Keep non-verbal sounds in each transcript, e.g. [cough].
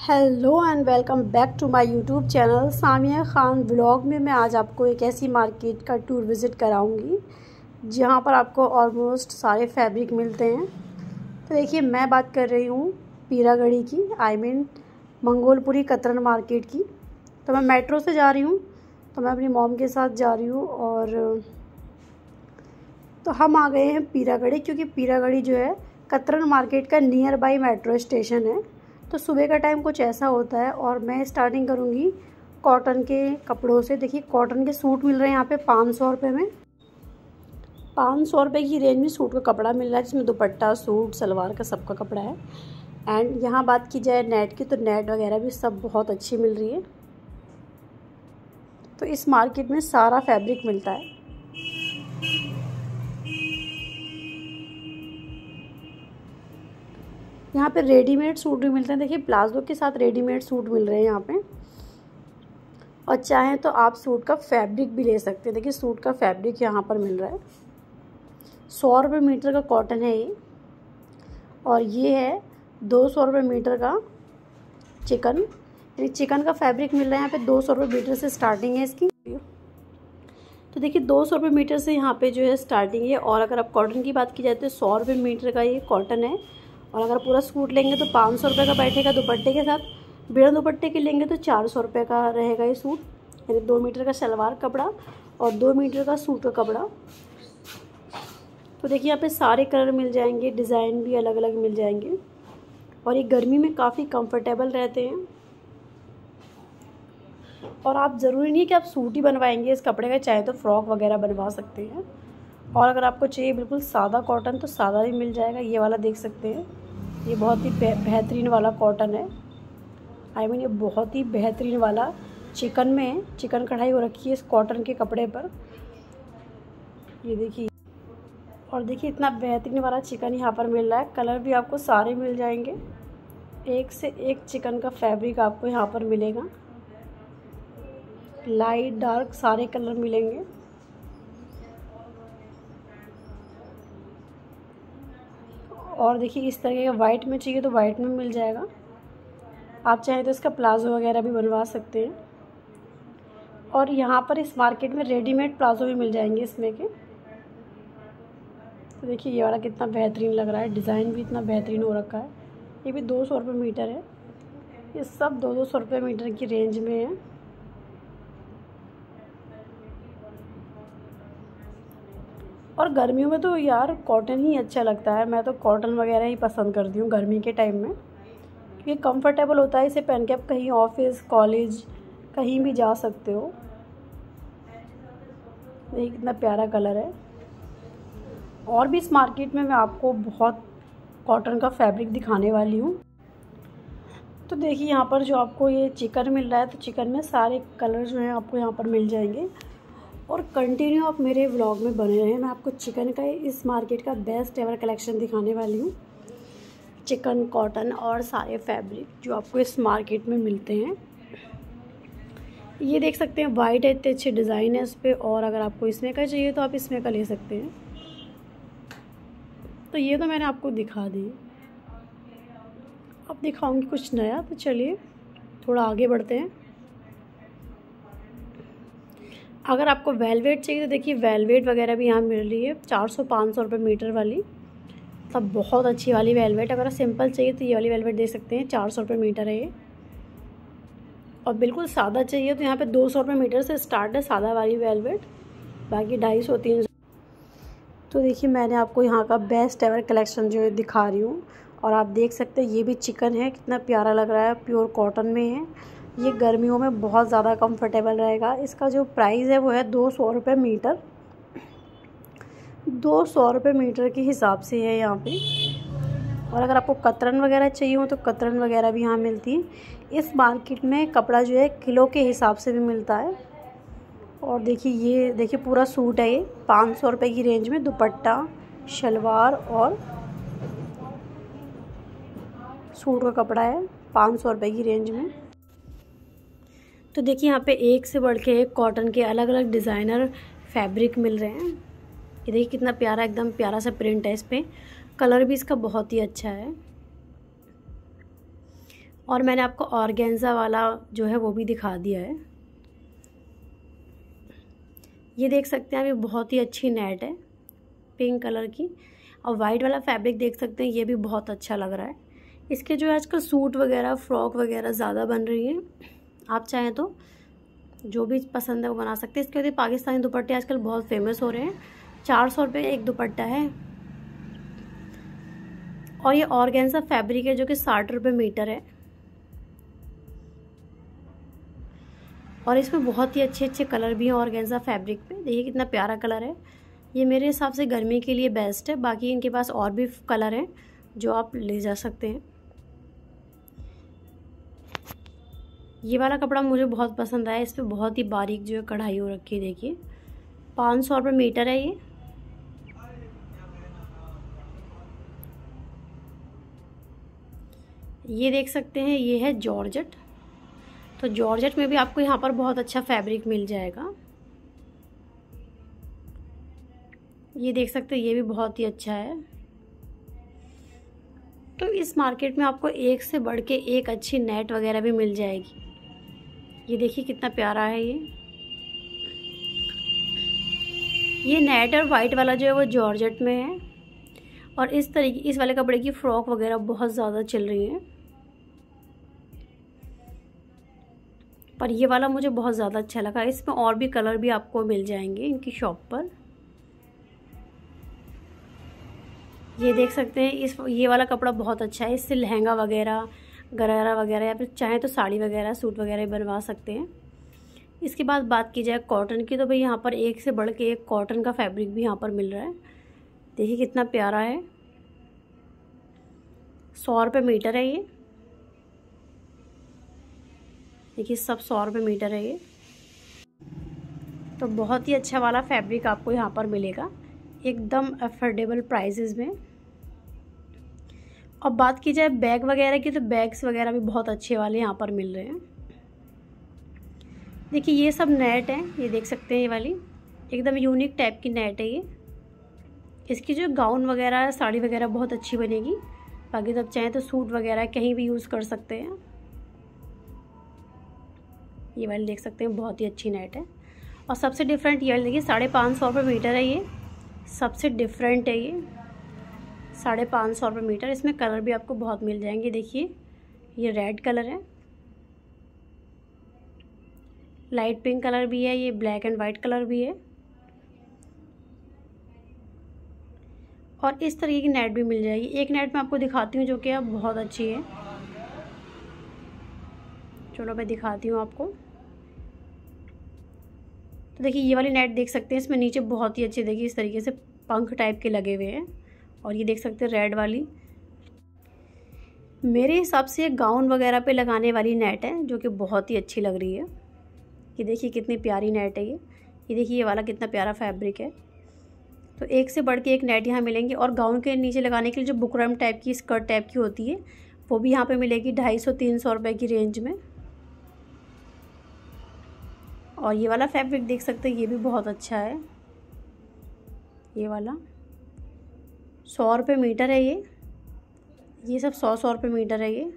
hello and welcome back to my YouTube channel Samia Khan vlog में मैं आज आपको एक ऐसी मार्केट का टूर विज़िट कराऊंगी जहां पर आपको ऑलमोस्ट सारे फैब्रिक मिलते हैं तो देखिए मैं बात कर रही हूँ पीरागढ़ी की I I mean mean, Mangolpuri कतरन मार्केट की तो मैं मेट्रो से जा रही हूँ तो मैं अपनी मॉम के साथ जा रही हूँ और तो हम आ गए हैं पीरागढ़ी क्योंकि पीरागढ़ी जो है कतरन मार्केट का नियर बाई मेट्रो स्टेशन है तो सुबह का टाइम कुछ ऐसा होता है और मैं स्टार्टिंग करूँगी कॉटन के कपड़ों से देखिए कॉटन के सूट मिल रहे हैं यहाँ पे पाँच सौ रुपये में पाँच सौ रुपये की रेंज में सूट का कपड़ा मिल रहा है जिसमें दुपट्टा सूट सलवार का सबका कपड़ा है एंड यहाँ बात की जाए नेट की तो नेट वगैरह भी सब बहुत अच्छी मिल रही है तो इस मार्केट में सारा फैब्रिक मिलता है यहाँ पे रेडीमेड सूट भी मिलते हैं देखिए प्लाजो के साथ रेडीमेड सूट मिल रहे हैं यहाँ पे और चाहें तो आप सूट का फैब्रिक भी ले सकते हैं देखिए सूट का फैब्रिक यहाँ पर मिल रहा है सौ रुपये मीटर का कॉटन है ये और ये है दो सौ रुपये मीटर का चिकन यानी चिकन का फैब्रिक मिल रहा है यहाँ पे दो सौ रुपये मीटर से स्टार्टिंग है इसकी तो देखिए दो सौ रुपये मीटर से यहाँ पे जो है स्टार्टिंग है और अगर आप कॉटन की बात की जाए तो सौ रुपये मीटर का ये कॉटन है और अगर पूरा सूट लेंगे तो पाँच सौ रुपये का बैठेगा दुपट्टे के साथ बिना दुपट्टे के लेंगे तो चार सौ रुपये का रहेगा ये सूट यानी दो मीटर का शलवार कपड़ा और दो मीटर का सूट का कपड़ा तो देखिए यहाँ पे सारे कलर मिल जाएंगे डिज़ाइन भी अलग अलग मिल जाएंगे और ये गर्मी में काफ़ी कंफर्टेबल रहते हैं और आप ज़रूरी नहीं है कि आप सूट ही बनवाएंगे इस कपड़े का चाहे तो फ्रॉक वगैरह बनवा सकते हैं और अगर आपको चाहिए बिल्कुल सादा कॉटन तो सादा भी मिल जाएगा ये वाला देख सकते हैं ये बहुत ही बेहतरीन वाला कॉटन है आई I मीन mean, ये बहुत ही बेहतरीन वाला चिकन में है चिकन कढ़ाई हो रखी है इस कॉटन के कपड़े पर ये देखिए और देखिए इतना बेहतरीन वाला चिकन यहाँ पर मिल रहा है कलर भी आपको सारे मिल जाएंगे एक से एक चिकन का फैब्रिक आपको यहाँ पर मिलेगा लाइट डार्क सारे कलर मिलेंगे और देखिए इस तरह का वाइट में चाहिए तो वाइट में मिल जाएगा आप चाहें तो इसका प्लाज़ो वगैरह भी बनवा सकते हैं और यहाँ पर इस मार्केट में रेडीमेड प्लाज़ो भी मिल जाएंगे इसमें के तो देखिए ये वाला कितना बेहतरीन लग रहा है डिज़ाइन भी इतना बेहतरीन हो रखा है ये भी दो सौ रुपये मीटर है ये सब दो दो सौ रुपये मीटर की रेंज में है और गर्मियों में तो यार कॉटन ही अच्छा लगता है मैं तो कॉटन वगैरह ही पसंद करती हूँ गर्मी के टाइम में ये कंफर्टेबल होता है इसे पहन के आप कहीं ऑफिस कॉलेज कहीं भी जा सकते हो देखिए कितना प्यारा कलर है और भी इस मार्केट में मैं आपको बहुत कॉटन का फैब्रिक दिखाने वाली हूँ तो देखिए यहाँ पर जो आपको ये चिकन मिल रहा है तो चिकन में सारे कलर जो हैं आपको यहाँ पर मिल जाएंगे और कंटिन्यू आप मेरे व्लॉग में बने रहें मैं आपको चिकन का इस मार्केट का बेस्ट एवर कलेक्शन दिखाने वाली हूँ चिकन कॉटन और सारे फैब्रिक जो आपको इस मार्केट में मिलते हैं ये देख सकते हैं वाइट है इतने अच्छे डिज़ाइन है इस पर और अगर आपको इसमें का चाहिए तो आप इसमें का ले सकते हैं तो ये तो मैंने आपको दिखा दी अब दिखाऊंगी कुछ नया तो चलिए थोड़ा आगे बढ़ते हैं अगर आपको वेलवेट चाहिए तो देखिए वेलवेट वगैरह भी यहाँ मिल रही है चार सौ पाँच सौ रुपये मीटर वाली तब मतलब बहुत अच्छी वाली वेलवेट अगर सिंपल चाहिए तो ये वाली वेलवेट दे सकते हैं चार सौ रुपये मीटर है ये और बिल्कुल सादा चाहिए तो यहाँ पे दो सौ रुपये मीटर से स्टार्ट है सादा वाली वेलवेट बाकी ढाई सौ तीन सौ तो देखिए मैंने आपको यहाँ का बेस्ट एवर कलेक्शन जो है दिखा रही हूँ और आप देख सकते हैं ये भी चिकन है कितना प्यारा लग रहा है प्योर कॉटन में है ये गर्मियों में बहुत ज़्यादा कंफर्टेबल रहेगा इसका जो प्राइस है वो है दो सौ रुपये मीटर दो सौ रुपये मीटर के हिसाब से है यहाँ पे और अगर आपको कतरन वगैरह चाहिए हो तो कतरन वगैरह भी यहाँ मिलती है इस मार्केट में कपड़ा जो है किलो के हिसाब से भी मिलता है और देखिए ये देखिए पूरा सूट है ये पाँच सौ रुपये की रेंज में दुपट्टा शलवार और सूट का कपड़ा है पाँच सौ रुपये की रेंज में तो देखिए यहाँ पे एक से बढ़ के एक कॉटन के अलग अलग डिज़ाइनर फैब्रिक मिल रहे हैं ये देखिए कितना प्यारा एकदम प्यारा सा प्रिंट है इस पर कलर भी इसका बहुत ही अच्छा है और मैंने आपको ऑर्गेन्जा वाला जो है वो भी दिखा दिया है ये देख सकते हैं अभी बहुत ही अच्छी नेट है पिंक कलर की और वाइट वाला फैब्रिक देख सकते हैं ये भी बहुत अच्छा लग रहा है इसके जो आजकल सूट वगैरह फ्रॉक वगैरह ज़्यादा बन रही है आप चाहें तो जो भी पसंद है वो बना सकते हैं इसके बाद पाकिस्तानी दुपट्टे आजकल बहुत फेमस हो रहे हैं चार सौ रुपये एक दुपट्टा है और ये ऑर्गेन्सा फैब्रिक है जो कि साठ रुपये मीटर है और इसमें बहुत ही अच्छे अच्छे कलर भी हैं ऑर्गेन्जा फैब्रिक पे देखिए कितना प्यारा कलर है ये मेरे हिसाब से गर्मी के लिए बेस्ट है बाकी इनके पास और भी कलर हैं जो आप ले जा सकते हैं ये वाला कपड़ा मुझे बहुत पसंद आया इस पर बहुत ही बारीक जो है कढ़ाई हो रखी है देखिए पाँच सौ रुपये मीटर है ये ये देख सकते हैं ये है जॉर्जट तो जॉर्जट में भी आपको यहाँ पर बहुत अच्छा फैब्रिक मिल जाएगा ये देख सकते हैं ये भी बहुत ही अच्छा है तो इस मार्केट में आपको एक से बढ़ के एक अच्छी नेट वगैरह भी मिल जाएगी ये देखिए कितना प्यारा है ये ये नेट और वाइट वाला जो है वो जॉर्जेट में है और इस तरीके इस वाले कपड़े की फ़्रॉक वगैरह बहुत ज़्यादा चल रही है पर ये वाला मुझे बहुत ज़्यादा अच्छा लगा इसमें और भी कलर भी आपको मिल जाएंगे इनकी शॉप पर ये देख सकते हैं इस ये वाला कपड़ा बहुत अच्छा है इससे लहंगा वगैरह गरारा वगैरह या फिर चाहे तो साड़ी वगैरह सूट वगैरह बनवा सकते हैं इसके बाद बात की जाए कॉटन की तो भाई यहाँ पर एक से बढ़ के एक कॉटन का फैब्रिक भी यहाँ पर मिल रहा है देखिए कितना प्यारा है सौ रुपये मीटर है ये देखिए सब सौ रुपये मीटर है ये तो बहुत ही अच्छा वाला फैब्रिक आपको यहाँ पर मिलेगा एकदम अफोर्डेबल प्राइजेज़ में अब बात की जाए बैग वगैरह की तो बैग्स वगैरह भी बहुत अच्छे वाले यहाँ पर मिल रहे हैं देखिए ये सब नेट है ये देख सकते हैं ये वाली एकदम यूनिक टाइप की नेट है ये इसकी जो गाउन वगैरह साड़ी वगैरह बहुत अच्छी बनेगी बाकी जब चाहें तो सूट वगैरह कहीं भी यूज़ कर सकते हैं ये वाली देख सकते हैं बहुत ही अच्छी नेट है और सबसे डिफरेंट ये देखिए साढ़े पाँच सौ रुपये मीटर है ये सबसे डिफरेंट है ये साढ़े पाँच सौ रुपये मीटर इसमें कलर भी आपको बहुत मिल जाएंगे देखिए ये रेड कलर है लाइट पिंक कलर भी है ये ब्लैक एंड वाइट कलर भी है और इस तरीके की नेट भी मिल जाएगी एक नेट मैं आपको दिखाती हूँ जो कि अब बहुत अच्छी है चलो मैं दिखाती हूँ आपको तो देखिए ये वाली नेट देख सकते हैं इसमें नीचे बहुत ही अच्छे देखिए इस तरीके से पंख टाइप के लगे हुए हैं और ये देख सकते हैं रेड वाली मेरे हिसाब से ये गाउन वगैरह पे लगाने वाली नेट है जो कि बहुत ही अच्छी लग रही है ये देखिए कितनी प्यारी नेट है ये ये देखिए ये वाला कितना प्यारा फैब्रिक है तो एक से बढ़ के एक नेट यहाँ मिलेंगे और गाउन के नीचे लगाने के लिए जो बुकरम टाइप की स्कर्ट टाइप की होती है वो भी यहाँ पर मिलेगी ढाई सौ तीन सौ रुपये की रेंज में और ये वाला फैब्रिक देख सकते हैं ये भी बहुत अच्छा है ये वाला सौ रुपये मीटर है ये ये सब सौ सौ रुपये मीटर है ये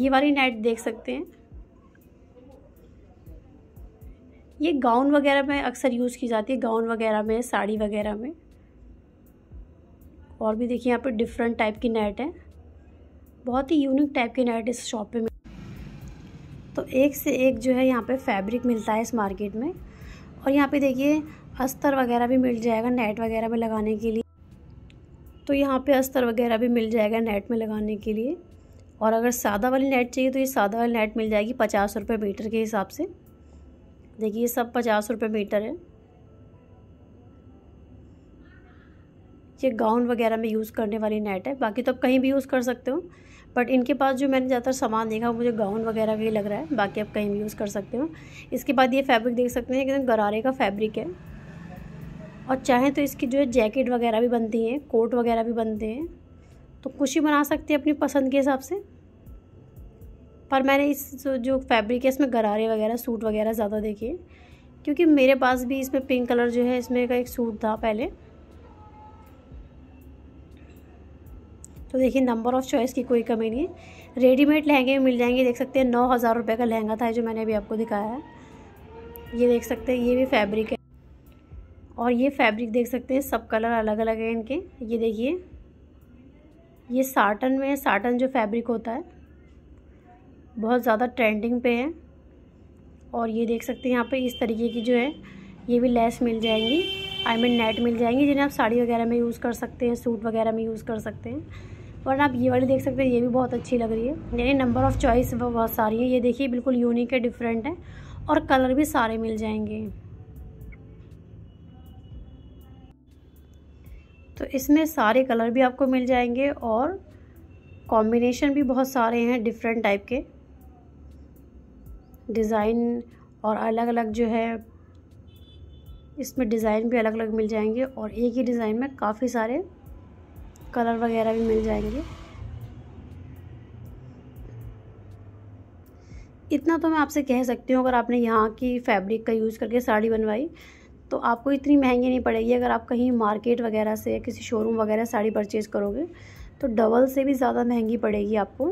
ये वाली नेट देख सकते हैं ये गाउन वगैरह में अक्सर यूज़ की जाती है गाउन वगैरह में साड़ी वगैरह में और भी देखिए यहाँ पे डिफरेंट टाइप की नेट है बहुत ही यूनिक टाइप की नेट इस शॉप पे में तो एक से एक जो है यहाँ पे फैब्रिक मिलता है इस मार्केट में और यहाँ पे देखिए अस्तर वगैरह भी मिल जाएगा नेट वगैरह में लगाने के लिए तो यहाँ पे अस्तर वगैरह भी मिल जाएगा नेट में लगाने के लिए और अगर सादा वाली नेट चाहिए तो ये सादा वाली नेट मिल जाएगी पचास रुपये मीटर के हिसाब से देखिए ये सब पचास रुपये मीटर है ये गाउन वगैरह में यूज़ करने वाली नेट है बाकी तो आप कहीं भी यूज़ कर सकते हो बट इनके पास जो मैंने ज़्यादातर सामान देखा वो मुझे गाउन वगैरह का ही लग रहा है बाकी आप कहीं भी यूज़ कर सकते हो इसके बाद ये फैब्रिक देख सकते हैं एकदम गरारे का फैब्रिक है और चाहे तो इसकी जो है जैकेट वगैरह भी बनती हैं कोट वगैरह भी बनते हैं तो कुछ ही बना सकते हैं अपनी पसंद के हिसाब से पर मैंने इस जो फैब्रिक है इसमें गरारे वगैरह सूट वगैरह ज़्यादा देखे क्योंकि मेरे पास भी इसमें पिंक कलर जो है इसमें का एक सूट था पहले तो देखिए नंबर ऑफ़ चॉइस की कोई कमी नहीं रेडीमेड लहंगे मिल जाएंगे देख सकते हैं नौ हज़ार रुपये का लहंगा था जो मैंने अभी आपको दिखाया है ये देख सकते हैं ये भी फैब्रिक है और ये फैब्रिक देख सकते हैं सब कलर अलग अलग है इनके ये देखिए ये साटन में साटन जो फैब्रिक होता है बहुत ज़्यादा ट्रेंडिंग पे है और ये देख सकते हैं यहाँ पर इस तरीके की जो है ये भी लेस मिल जाएंगी I I mean mean, net मिल जाएंगी जिन्हें आप साड़ी वगैरह में यूज़ कर सकते हैं सूट वगैरह में यूज़ कर सकते हैं वरना आप ये वाली देख सकते हैं ये भी बहुत अच्छी लग रही है यानी नंबर ऑफ़ चॉइस बहुत सारी है ये देखिए बिल्कुल यूनिक है डिफरेंट है और कलर भी सारे मिल जाएंगे तो इसमें सारे कलर भी आपको मिल जाएंगे और कॉम्बिनेशन भी बहुत सारे हैं डिफरेंट टाइप के डिज़ाइन और अलग अलग जो है इसमें डिज़ाइन भी अलग अलग मिल जाएंगे और एक ही डिज़ाइन में काफ़ी सारे कलर वगैरह भी मिल जाएंगे इतना तो मैं आपसे कह सकती हूँ अगर आपने यहाँ की फैब्रिक का यूज़ करके साड़ी बनवाई तो आपको इतनी महंगी नहीं पड़ेगी अगर आप कहीं मार्केट वगैरह से या किसी शोरूम वगैरह साड़ी परचेज़ करोगे तो डबल से भी ज़्यादा महंगी पड़ेगी आपको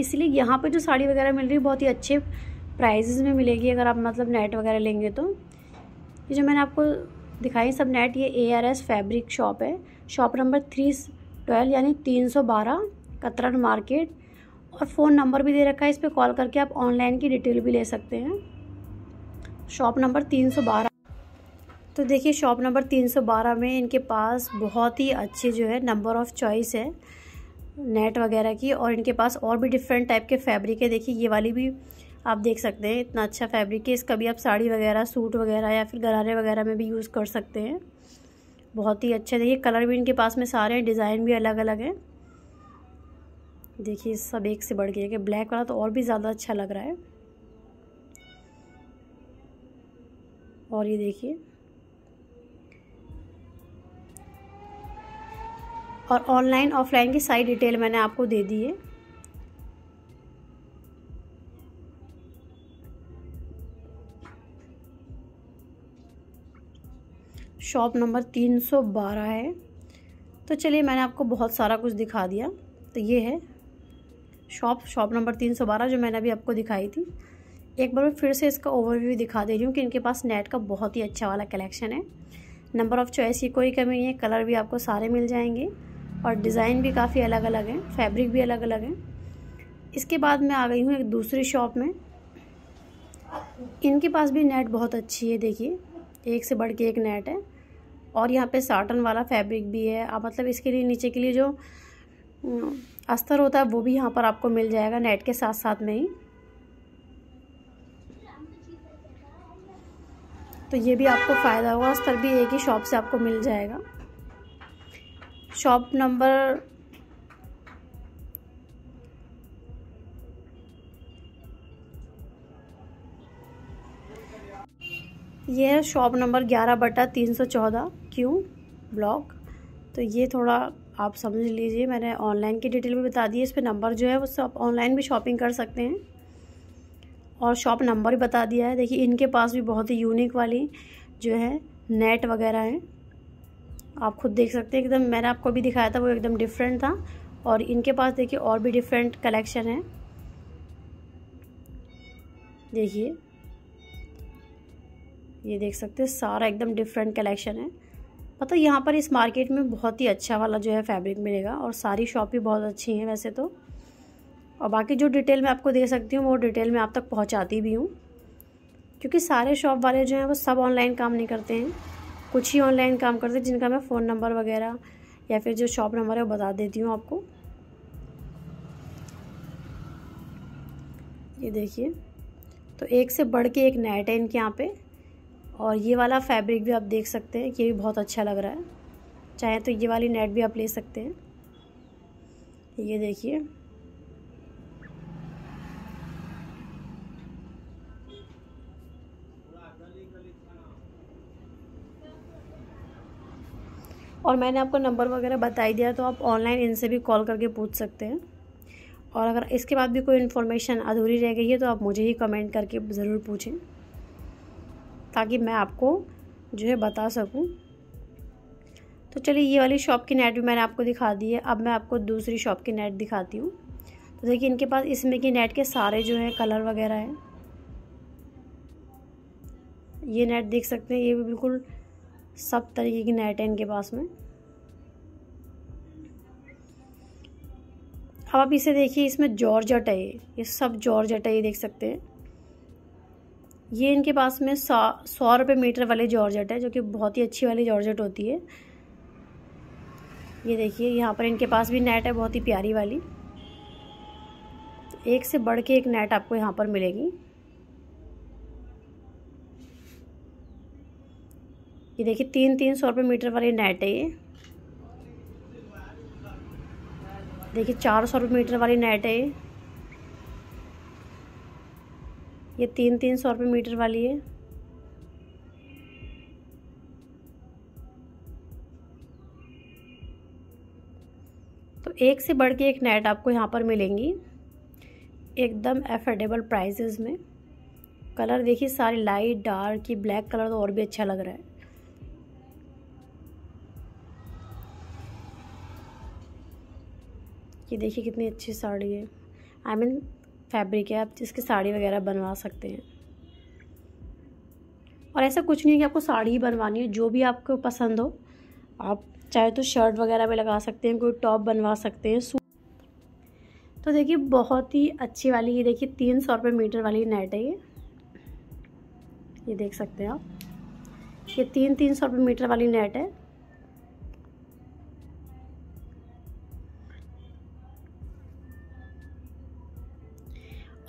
इसलिए यहाँ पे जो साड़ी वगैरह मिल रही है बहुत ही अच्छे प्राइजेज़ में मिलेगी अगर आप मतलब नेट वगैरह लेंगे तो ये जो मैंने आपको दिखाई सब नेट ये A R S fabric shop है शॉप नंबर थ्री ट्वेल्व यानी तीन सौ बारह कतरन मार्केट और फ़ोन नंबर भी दे रखा है इस पर कॉल करके आप ऑनलाइन की डिटेल भी ले सकते हैं शॉप नंबर तीन सौ बारह तो देखिए शॉप नंबर तीन सौ बारह में इनके पास बहुत ही अच्छे जो है नंबर ऑफ़ चॉइस है नेट वगैरह की और इनके पास और भी डिफरेंट टाइप के फैब्रिक है देखिए ये वाली भी आप देख सकते हैं इतना अच्छा फैब्रिक है इसका भी आप साड़ी वगैरह सूट वगैरह या फिर गरारे वगैरह में भी यूज़ कर सकते हैं बहुत ही अच्छे देखिए कलर भी इनके पास में सारे हैं डिज़ाइन भी अलग अलग हैं देखिए सब एक से बढ़ गया कि ब्लैक वाला तो और भी ज़्यादा अच्छा लग रहा है और ये देखिए और ऑनलाइन ऑफलाइन की सारी डिटेल मैंने आपको दे दी है शॉप नंबर 312 है तो चलिए मैंने आपको बहुत सारा कुछ दिखा दिया तो ये है शॉप शॉप नंबर 312 जो मैंने अभी आपको दिखाई थी एक बार मैं फिर से इसका ओवरव्यू दिखा दे रही हूँ कि इनके पास नेट का बहुत ही अच्छा वाला कलेक्शन है नंबर ऑफ़ चॉइस की कोई कमी नहीं है कलर भी आपको सारे मिल जाएंगे और डिज़ाइन भी काफ़ी अलग अलग हैं फैब्रिक भी अलग अलग हैं इसके बाद मैं आ गई हूँ एक दूसरी शॉप में इनके पास भी नेट बहुत अच्छी है देखिए एक से बढ़ के एक नेट है और यहाँ पे साटन वाला फैब्रिक भी है आप मतलब इसके लिए नीचे के लिए जो अस्तर होता है वो भी यहाँ पर आपको मिल जाएगा नेट के साथ साथ में ही तो ये भी आपको फ़ायदा होगा अस्तर भी एक ही शॉप से आपको मिल जाएगा शॉप नंबर ये है शॉप नंबर ग्यारह बटा तीन सौ चौदह क्यू ब्लॉक तो ये थोड़ा आप समझ लीजिए मैंने ऑनलाइन की डिटेल भी बता दी है इस पर नंबर जो है उससे आप ऑनलाइन भी शॉपिंग कर सकते हैं और शॉप नंबर भी बता दिया है देखिए इनके पास भी बहुत ही यूनिक वाली जो है नेट वगैरह है आप खुद देख सकते हैं एकदम मैंने आपको भी दिखाया था वो एकदम डिफरेंट था और इनके पास देखिए और भी डिफरेंट कलेक्शन है देखिए ये देख सकते हैं सारा एकदम डिफरेंट कलेक्शन है पता यहाँ पर इस मार्केट में बहुत ही अच्छा वाला जो है फैब्रिक मिलेगा और सारी शॉप भी बहुत अच्छी हैं वैसे तो और बाकी जो डिटेल मैं आपको दे सकती हूँ वो डिटेल मैं आप तक पहुँचाती भी हूँ क्योंकि सारे शॉप वाले जो हैं वो सब ऑनलाइन काम नहीं करते हैं कुछ ही ऑनलाइन काम करते हैं जिनका मैं फ़ोन नंबर वगैरह या फिर जो शॉप नंबर है वो बता देती हूँ आपको ये देखिए तो एक से बढ़ के एक नेट है इनके यहाँ पे और ये वाला फैब्रिक भी आप देख सकते हैं कि ये भी बहुत अच्छा लग रहा है चाहे तो ये वाली नेट भी आप ले सकते हैं ये देखिए और मैंने आपको नंबर वगैरह ही दिया तो आप ऑनलाइन इनसे भी कॉल करके पूछ सकते हैं और अगर इसके बाद भी कोई इन्फॉर्मेशन अधूरी रह गई है तो आप मुझे ही कमेंट करके ज़रूर पूछें ताकि मैं आपको जो है बता सकूं तो चलिए ये वाली शॉप की नेट भी मैंने आपको दिखा दी है अब मैं आपको दूसरी शॉप की नेट दिखाती हूँ तो देखिए इनके पास इसमें की नेट के सारे जो हैं कलर वगैरह हैं ये नेट देख सकते हैं ये भी बिल्कुल सब तरीके की नेट है इनके पास में अब आप इसे देखिए इसमें जॉर्जट है ये सब जॉर्जट है ये देख सकते हैं ये इनके पास में सौ सौ रुपये मीटर वाले जॉर्जेट है जो कि बहुत ही अच्छी वाली जॉर्जेट होती है ये देखिए यहाँ पर इनके पास भी नेट है बहुत ही प्यारी वाली एक से बढ़ के एक नेट आपको यहाँ पर मिलेगी ये देखिए तीन तीन सौ रुपये मीटर वाली नेट है ये देखिए चार सौ रुपये मीटर वाली नेट है ये ये तीन तीन सौ रुपये मीटर वाली है तो एक से बढ़ के एक नेट आपको यहाँ पर मिलेंगी एकदम एफर्डेबल प्राइजेज़ में कलर देखिए सारे लाइट डार्क ये ब्लैक कलर तो और भी अच्छा लग रहा है ये देखिए कितनी अच्छी साड़ी है I I mean mean, fabric है आप जिसकी साड़ी वगैरह बनवा सकते हैं और ऐसा कुछ नहीं है कि आपको साड़ी ही बनवानी है जो भी आपको पसंद हो आप चाहे तो शर्ट वगैरह भी लगा सकते हैं कोई टॉप बनवा सकते हैं सूट तो देखिए बहुत ही अच्छी वाली ये देखिए तीन सौ रुपये मीटर वाली नेट है ये ये देख सकते हैं आप ये तीन तीन सौ रुपये मीटर वाली नेट है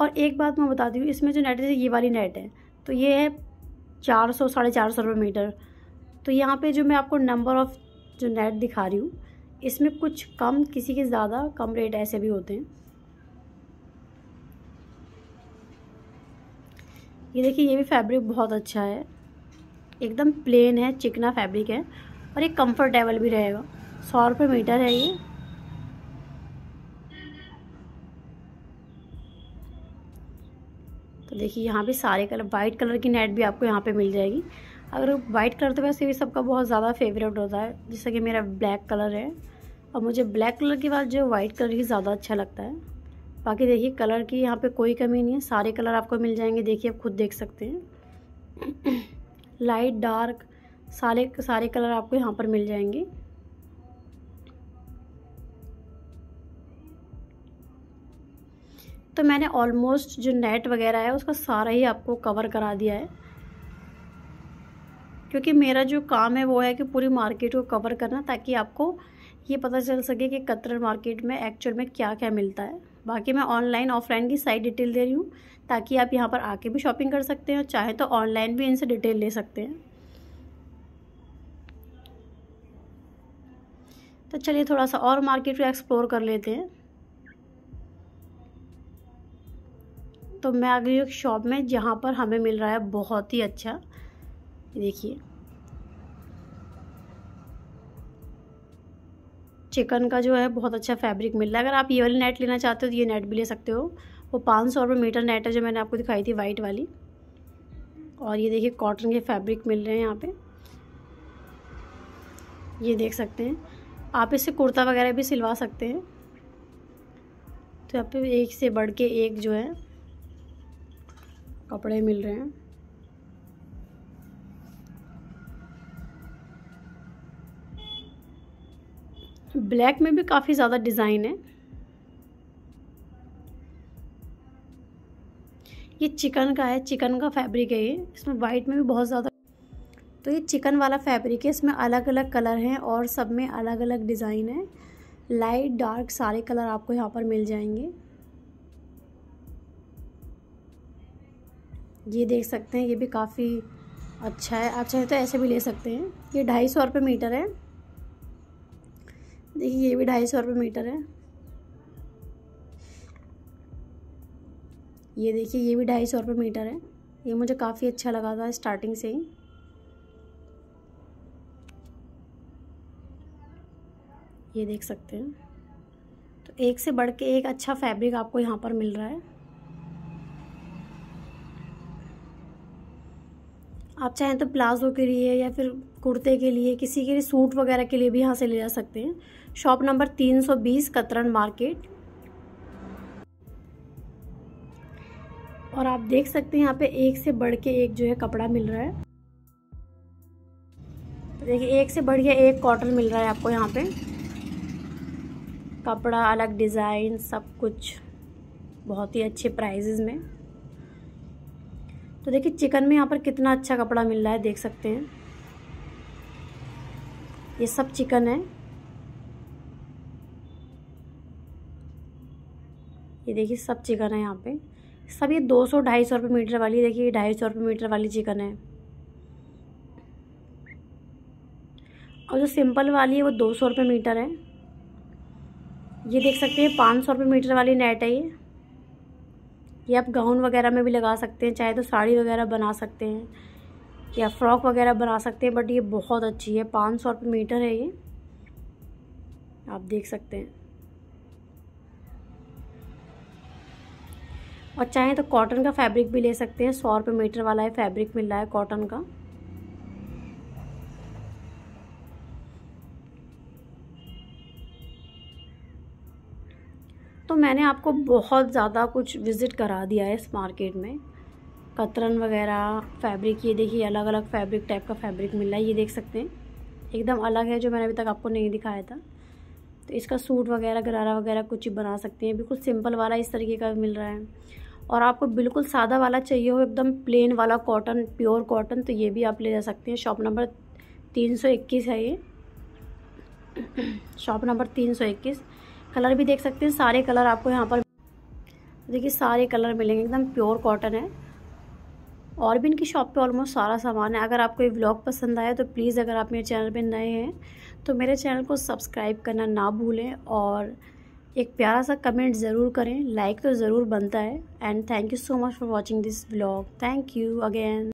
और एक बात मैं बताती हूँ इसमें जो नेट है ये वाली नेट है तो ये है चार सौ साढ़े चार सौ रुपये मीटर तो यहाँ पे जो मैं आपको नंबर ऑफ़ जो नेट दिखा रही हूँ इसमें कुछ कम किसी के ज़्यादा कम रेट ऐसे भी होते हैं ये देखिए ये भी फैब्रिक बहुत अच्छा है एकदम प्लेन है चिकना फैब्रिक है और ये कंफर्टेबल भी रहेगा सौ रुपये मीटर है ये तो देखिए यहाँ भी सारे कलर वाइट कलर की नेट भी आपको यहाँ पे मिल जाएगी अगर वाइट कलर तो वैसे भी सबका बहुत ज़्यादा फेवरेट होता है जैसे कि मेरा ब्लैक कलर है और मुझे ब्लैक कलर के बाद जो वाइट कलर ही ज़्यादा अच्छा लगता है बाकी देखिए कलर की यहाँ पर कोई कमी नहीं है सारे कलर आपको मिल जाएंगे देखिए आप खुद देख सकते हैं लाइट [clears throat] डार्क सारे सारे कलर आपको यहाँ पर मिल जाएंगे तो मैंने ऑलमोस्ट जो नेट वगैरह है उसका सारा ही आपको कवर करा दिया है क्योंकि मेरा जो काम है वो है कि पूरी मार्केट को कवर करना ताकि आपको ये पता चल सके कि कतरन मार्केट में एक्चुअल में क्या क्या मिलता है बाकी मैं ऑनलाइन ऑफलाइन की साइड डिटेल दे रही हूँ ताकि आप यहाँ पर आके भी शॉपिंग कर सकते हैं और चाहे तो ऑनलाइन भी इनसे डिटेल ले सकते हैं तो चलिए थोड़ा सा और मार्केट को एक्सप्लोर कर लेते हैं तो मैं आ गई एक शॉप में जहाँ पर हमें मिल रहा है बहुत ही अच्छा देखिए चिकन का जो है बहुत अच्छा फैब्रिक मिल रहा है अगर आप ये वाली नेट लेना चाहते हो तो ये नेट भी ले सकते हो वो पाँच सौ रुपये मीटर नेट है जो मैंने आपको दिखाई थी वाइट वाली और ये देखिए कॉटन के फैब्रिक मिल रहे हैं यहाँ पे ये देख सकते हैं आप इससे कुर्ता वगैरह भी सिलवा सकते हैं तो यहाँ पे एक से बढ़ के एक जो है कपड़े मिल रहे हैं ब्लैक में भी काफ़ी ज़्यादा डिज़ाइन है ये चिकन का है चिकन का फैब्रिक है ये इसमें वाइट में भी बहुत ज़्यादा तो ये चिकन वाला फैब्रिक है इसमें अलग अलग कलर हैं और सब में अलग अलग डिज़ाइन है लाइट डार्क सारे कलर आपको यहाँ पर मिल जाएंगे ये देख सकते हैं ये भी काफ़ी अच्छा है आप चाहे तो ऐसे भी ले सकते हैं ये ढाई सौ रुपये मीटर है देखिए ये भी ढाई सौ रुपये मीटर है ये देखिए ये भी ढाई सौ रुपये मीटर है ये मुझे काफ़ी अच्छा लगा था स्टार्टिंग से ही ये देख सकते हैं तो एक से बढ़ के एक अच्छा फैब्रिक आपको यहाँ पर मिल रहा है आप चाहें तो प्लाजो के लिए या फिर कुर्ते के लिए किसी के लिए सूट वगैरह के लिए भी यहाँ से ले जा सकते हैं शॉप नंबर 320 कतरन मार्केट और आप देख सकते हैं यहाँ पे एक से बढ़ के एक जो है कपड़ा मिल रहा है देखिए एक से बढ़ के एक कॉटन मिल रहा है आपको यहाँ पे कपड़ा अलग डिज़ाइन सब कुछ बहुत ही अच्छे प्राइजेज़ में तो देखिए चिकन में यहाँ पर कितना अच्छा कपड़ा मिल रहा है देख सकते हैं ये सब चिकन है ये देखिए सब चिकन है यहाँ पे सब ये दो सौ ढाई सौ रुपये मीटर वाली देखिए ढाई सौ रुपये मीटर वाली चिकन है और जो सिंपल वाली है वो दो सौ रुपये मीटर है ये देख सकते हैं पाँच सौ रुपये मीटर वाली नेट है ये ये आप गाउन वगैरह में भी लगा सकते हैं चाहे तो साड़ी वगैरह बना सकते हैं या फ्रॉक वगैरह बना सकते हैं बट ये बहुत अच्छी है पाँच सौ रुपये मीटर है ये आप देख सकते हैं और चाहे तो कॉटन का फैब्रिक भी ले सकते हैं सौ रुपये मीटर वाला है फैब्रिक मिल रहा है कॉटन का मैंने आपको बहुत ज़्यादा कुछ विज़िट करा दिया है इस मार्केट में कतरन वगैरह फैब्रिक ये देखिए अलग अलग फैब्रिक टाइप का फैब्रिक मिल रहा है ये देख सकते हैं एकदम अलग है जो मैंने अभी तक आपको नहीं दिखाया था तो इसका सूट वगैरह गरारा वगैरह कुछ ही बना सकते हैं बिल्कुल सिंपल वाला इस तरीके का मिल रहा है और आपको बिल्कुल सादा वाला चाहिए हो एकदम प्लेन वाला कॉटन प्योर कॉटन तो ये भी आप ले जा सकते हैं शॉप नंबर तीन सौ इक्कीस है ये शॉप नंबर तीन सौ इक्कीस कलर भी देख सकते हैं सारे कलर आपको यहाँ पर देखिए सारे कलर मिलेंगे एकदम प्योर कॉटन है और भी इनकी शॉप पे ऑलमोस्ट सारा सामान है अगर आपको ये व्लॉग पसंद आया तो प्लीज़ अगर आप मेरे चैनल पे नए हैं तो मेरे चैनल को सब्सक्राइब करना ना भूलें और एक प्यारा सा कमेंट ज़रूर करें लाइक तो ज़रूर बनता है and thank you so much for watching this blog thank you again